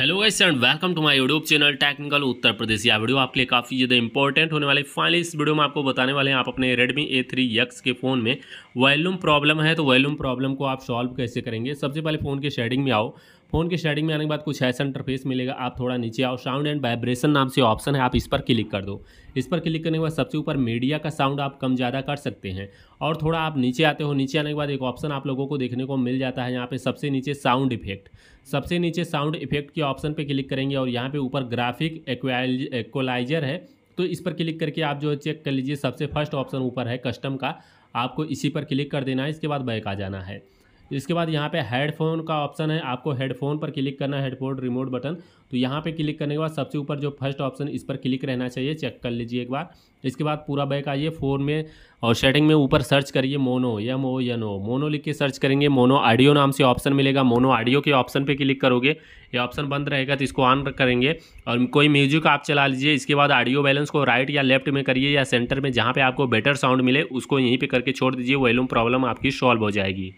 hello guys and welcome to my YouTube channel technical Uttar Pradesh यह video आपके लिए काफ़ी ज़्यादा इंपॉर्टेंट होने वाले फाइनली इस वीडियो में आपको बताने वाले हैं आप अपने रेडमी ए थ्री यक्स के फ़ोन में वॉल्यूम प्रॉब्लम है तो वॉल्यूम प्रॉब्लम को आप सॉल्व कैसे करेंगे सबसे पहले फ़ोन के शेडिंग में आओ फोन के शेडिंग में आने के बाद कुछ ऐसा इंटरफेस मिलेगा आप थोड़ा नीचे आओ साउंड एंड वाइब्रेशन नाम से ऑप्शन है आप इस पर क्लिक कर दो इस पर क्लिक करने के बाद सबसे ऊपर मीडिया का साउंड आप कम ज़्यादा कर सकते हैं और थोड़ा आप नीचे आते हो नीचे आने के बाद एक ऑप्शन आप लोगों को देखने को मिल जाता है यहाँ पे सबसे नीचे साउंड इफेक्ट सबसे नीचे साउंड इफेक्ट के ऑप्शन पर क्लिक करेंगे और यहाँ पर ऊपर ग्राफिक एक्वालाइजर है तो इस पर क्लिक करके आप जो है चेक कर लीजिए सबसे फर्स्ट ऑप्शन ऊपर है कस्टम का आपको इसी पर क्लिक कर देना है इसके बाद बैक आ जाना है इसके बाद यहाँ पे हेडफोन का ऑप्शन है आपको हेडफोन पर क्लिक करना है हेडफोन रिमोट बटन तो यहाँ पे क्लिक करने के बाद सबसे ऊपर जो फर्स्ट ऑप्शन इस पर क्लिक रहना चाहिए चेक कर लीजिए एक बार इसके बाद पूरा बैक आइए फ़ोन में और सेटिंग में ऊपर सर्च करिए mono M O N O mono लिख के सर्च करेंगे मोनो ऑडियो नाम से ऑप्शन मिलेगा मोनो ऑडियो के ऑप्शन पर क्लिक करोगे ये ऑप्शन बंद रहेगा तो इसको ऑन करेंगे और कोई म्यूजिक आप चला लीजिए इसके बाद ऑडियो बैलेंस को राइट या लेफ्ट में करिए या सेंटर में जहाँ पर आपको बेटर साउंड मिले उसको यहीं पर करके छोड़ दीजिए वॉल्यूम प्रॉब्लम आपकी सॉल्व हो जाएगी